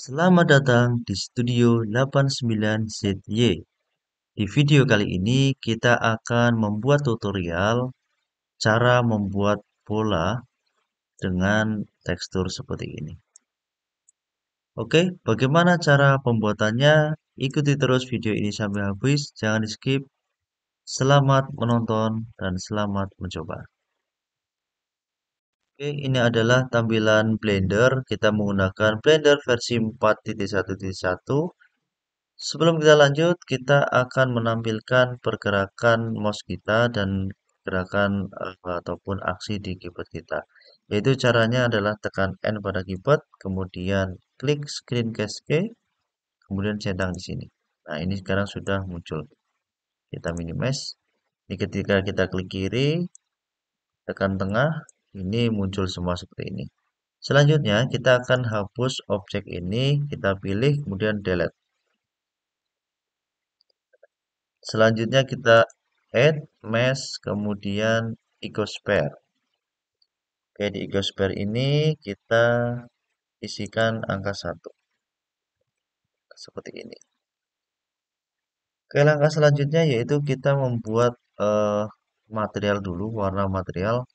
Selamat datang di Studio 89ZY. Di video kali ini kita akan membuat tutorial cara membuat pola dengan tekstur seperti ini. Oke, bagaimana cara pembuatannya? Ikuti terus video ini sampai habis, jangan di skip. Selamat menonton dan selamat mencoba. Oke, ini adalah tampilan Blender. Kita menggunakan Blender versi 4.1.1. Sebelum kita lanjut, kita akan menampilkan pergerakan mouse kita dan gerakan ataupun aksi di keyboard kita. Yaitu caranya adalah tekan N pada keyboard, kemudian klik screen cascade, kemudian centang di sini. Nah, ini sekarang sudah muncul. Kita minimize. Ini ketika kita klik kiri, tekan tengah, ini muncul hmm. semua seperti ini. Selanjutnya, kita akan hapus objek ini, kita pilih, kemudian delete. Selanjutnya kita add mesh, kemudian ecosphere. Oke, di ecosphere ini kita isikan angka 1. Seperti ini. Oke, langkah selanjutnya yaitu kita membuat uh, material dulu, warna material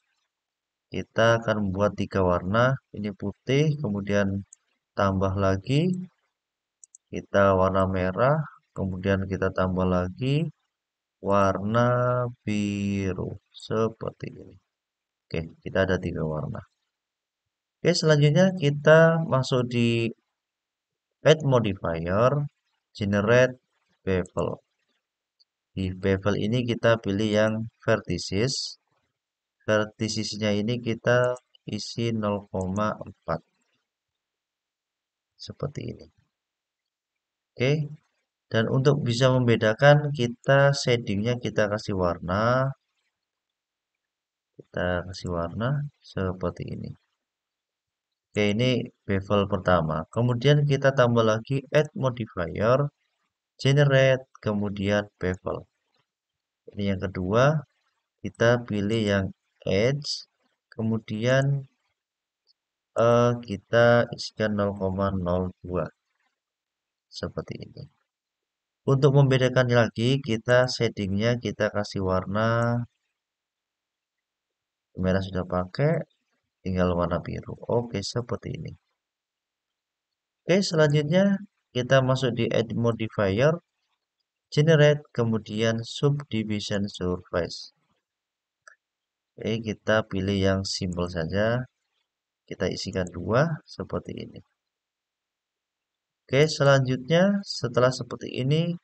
kita akan membuat tiga warna ini putih kemudian tambah lagi kita warna merah kemudian kita tambah lagi warna biru seperti ini oke kita ada tiga warna oke selanjutnya kita masuk di add modifier generate bevel di bevel ini kita pilih yang vertices berarti sisinya ini kita isi 0,4 seperti ini oke dan untuk bisa membedakan kita shadingnya kita kasih warna kita kasih warna seperti ini oke ini bevel pertama kemudian kita tambah lagi add modifier generate kemudian bevel ini yang kedua kita pilih yang Edge, kemudian uh, kita isikan 0,02 seperti ini untuk membedakan lagi kita settingnya kita kasih warna merah sudah pakai tinggal warna biru oke seperti ini oke selanjutnya kita masuk di add modifier generate kemudian subdivision surface Oke kita pilih yang simple saja kita isikan dua seperti ini oke selanjutnya setelah seperti ini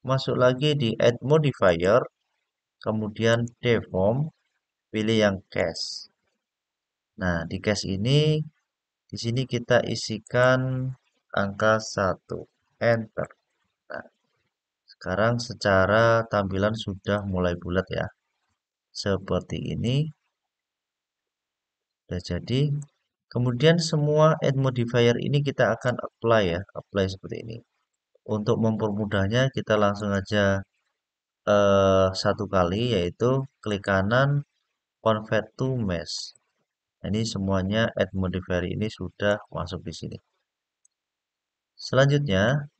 masuk lagi di add modifier kemudian deform pilih yang cache nah di cache ini di sini kita isikan angka 1 enter nah sekarang secara tampilan sudah mulai bulat ya seperti ini sudah jadi kemudian semua add modifier ini kita akan apply ya apply seperti ini untuk mempermudahnya kita langsung aja eh, satu kali yaitu klik kanan convert to mesh nah, ini semuanya add modifier ini sudah masuk di sini selanjutnya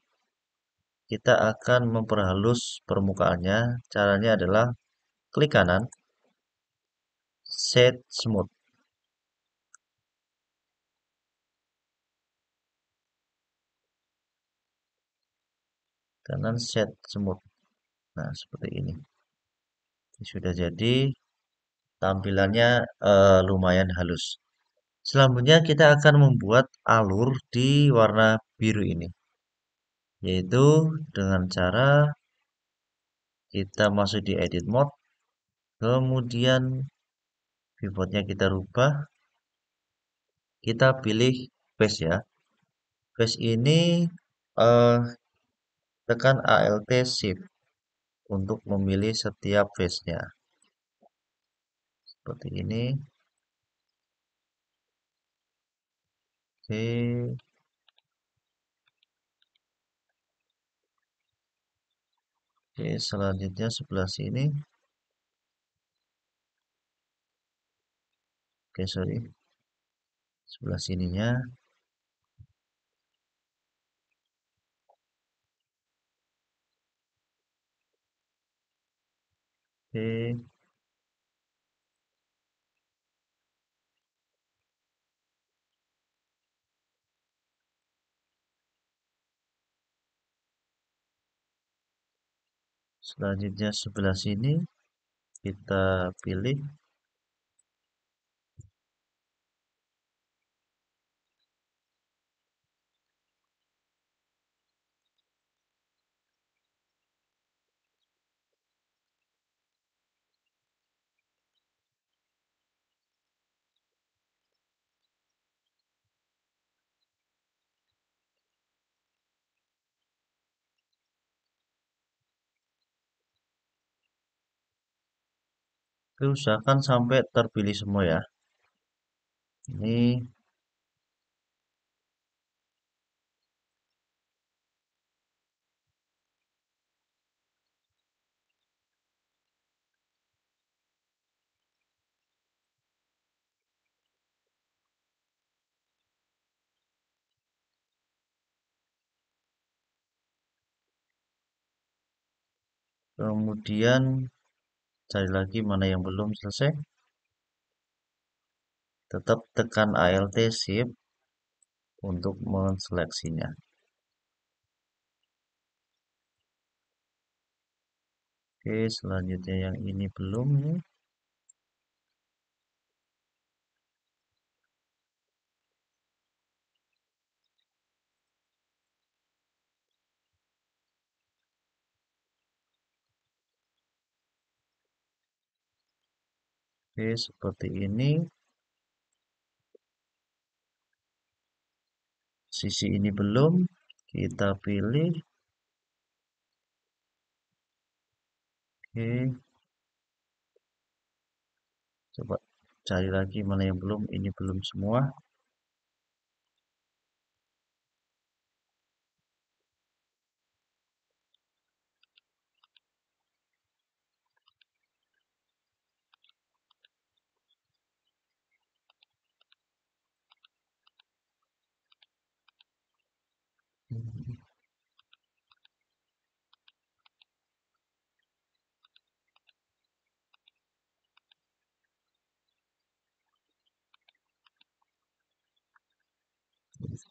kita akan memperhalus permukaannya caranya adalah klik kanan Set Smooth kanan set smooth nah seperti ini ini sudah jadi tampilannya eh, lumayan halus selanjutnya kita akan membuat alur di warna biru ini yaitu dengan cara kita masuk di edit mode kemudian pivotnya kita rubah kita pilih face ya face ini eh, tekan alt shift untuk memilih setiap base-nya seperti ini oke oke selanjutnya sebelah sini oke sorry sebelah sininya oke selanjutnya sebelah sini kita pilih Oke, usahakan sampai terpilih semua ya ini kemudian cari lagi mana yang belum selesai tetap tekan alt shift untuk menseleksinya oke selanjutnya yang ini belum nih Oke, seperti ini. Sisi ini belum, kita pilih. Oke. Coba cari lagi mana yang belum, ini belum semua.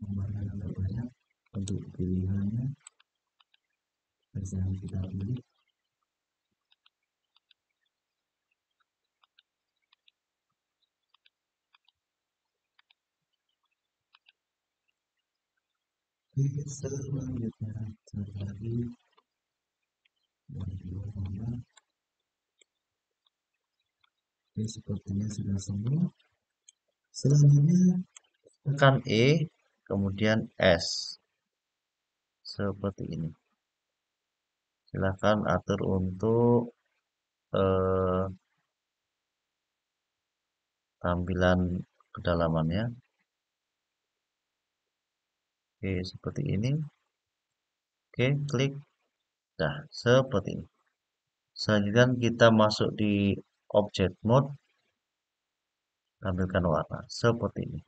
Memakan banyak untuk pilihannya kerjaan kita pilih selanjutnya lagi ini sepertinya sudah semua selanjutnya tekan E kemudian S seperti ini silahkan atur untuk eh, tampilan kedalamannya Oke, seperti ini. Oke, klik. dah seperti ini. Selanjutnya kita masuk di object mode tampilkan warna seperti ini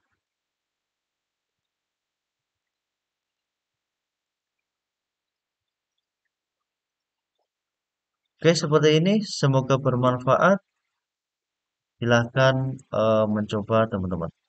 Oke seperti ini semoga bermanfaat silahkan uh, mencoba teman-teman